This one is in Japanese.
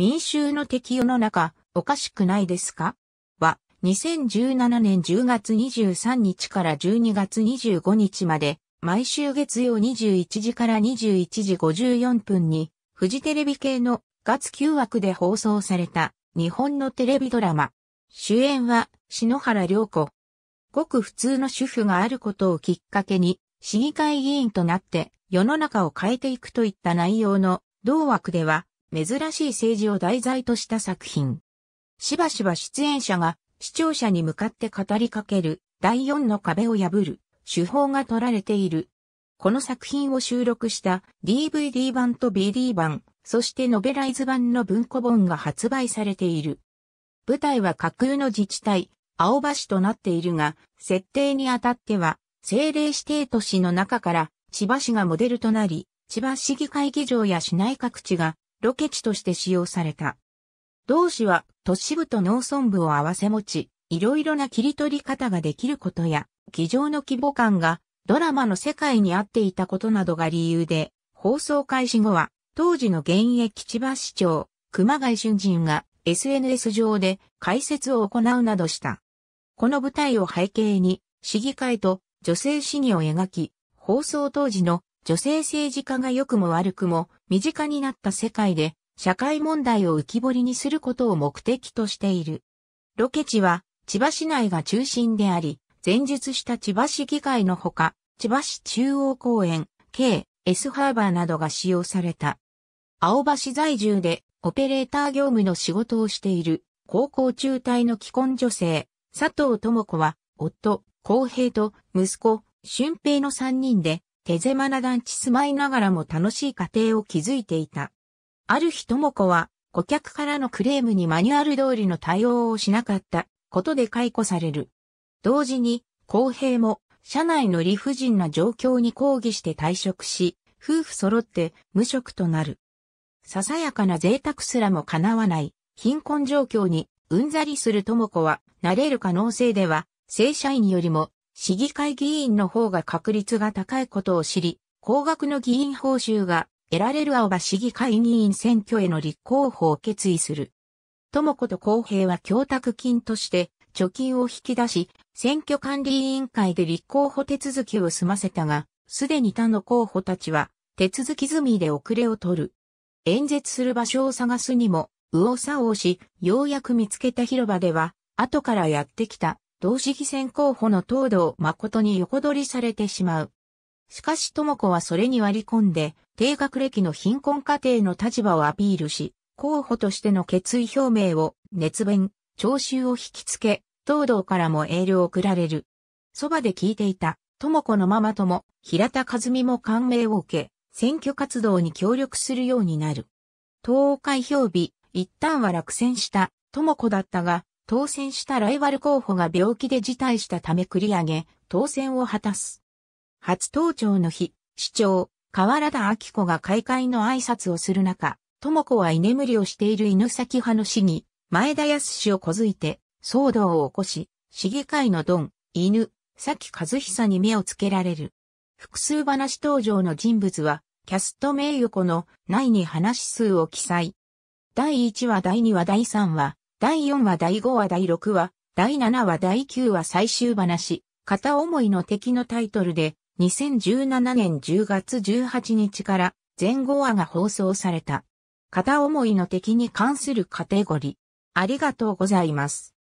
民衆の敵世の中、おかしくないですかは、2017年10月23日から12月25日まで、毎週月曜21時から21時54分に、フジテレビ系の月9枠で放送された日本のテレビドラマ。主演は篠原涼子。ごく普通の主婦があることをきっかけに、市議会議員となって世の中を変えていくといった内容の同枠では、珍しい政治を題材とした作品。しばしば出演者が視聴者に向かって語りかける第四の壁を破る手法が取られている。この作品を収録した DVD 版と BD 版、そしてノベライズ版の文庫本が発売されている。舞台は架空の自治体、青葉市となっているが、設定にあたっては、政令指定都市の中から、千葉市がモデルとなり、千葉市議会議場や市内各地がロケ地として使用された。同市は都市部と農村部を合わせ持ち、いろいろな切り取り方ができることや、議場の規模感がドラマの世界に合っていたことなどが理由で、放送開始後は、当時の現役千葉市長、熊谷俊人が SNS 上で解説を行うなどした。この舞台を背景に、市議会と女性市議を描き、放送当時の女性政治家が良くも悪くも身近になった世界で社会問題を浮き彫りにすることを目的としている。ロケ地は千葉市内が中心であり、前述した千葉市議会のほか、千葉市中央公園、K、S ハーバーなどが使用された。青葉市在住でオペレーター業務の仕事をしている高校中退の既婚女性、佐藤智子は夫、公平と息子、俊平の3人で手狭な団地住まいながらも楽しい家庭を築いていた。ある日智子は、顧客からのクレームにマニュアル通りの対応をしなかったことで解雇される。同時に、公平も、社内の理不尽な状況に抗議して退職し、夫婦揃って無職となる。ささやかな贅沢すらも叶わない、貧困状況にうんざりする智子は、慣れる可能性では、正社員よりも市議会議員の方が確率が高いことを知り、高額の議員報酬が得られる青葉市議会議員選挙への立候補を決意する。智子と公平は供託金として貯金を引き出し、選挙管理委員会で立候補手続きを済ませたが、すでに他の候補たちは手続き済みで遅れを取る。演説する場所を探すにも、右往左往し、ようやく見つけた広場では、後からやってきた同志議選候補の東堂誠に横取りされてしまう。しかし智子はそれに割り込んで、低学歴の貧困家庭の立場をアピールし、候補としての決意表明を、熱弁、聴衆を引きつけ、東堂からもエールを送られる。そばで聞いていた、智子のママとも、平田和美も感銘を受け、選挙活動に協力するようになる。東開票日、一旦は落選した、智子だったが、当選したライバル候補が病気で辞退したため繰り上げ、当選を果たす。初登庁の日、市長、河原田明子が開会の挨拶をする中、智子は居眠りをしている犬崎派の市議、前田康をこづいて、騒動を起こし、市議会のドン、犬、崎和久に目をつけられる。複数話登場の人物は、キャスト名誉子の内に話数を記載。第1話第2話第3話、第4話第5話第6話、第7話第9話最終話、片思いの敵のタイトルで、2017年10月18日から全後話が放送された。片思いの敵に関するカテゴリー。ありがとうございます。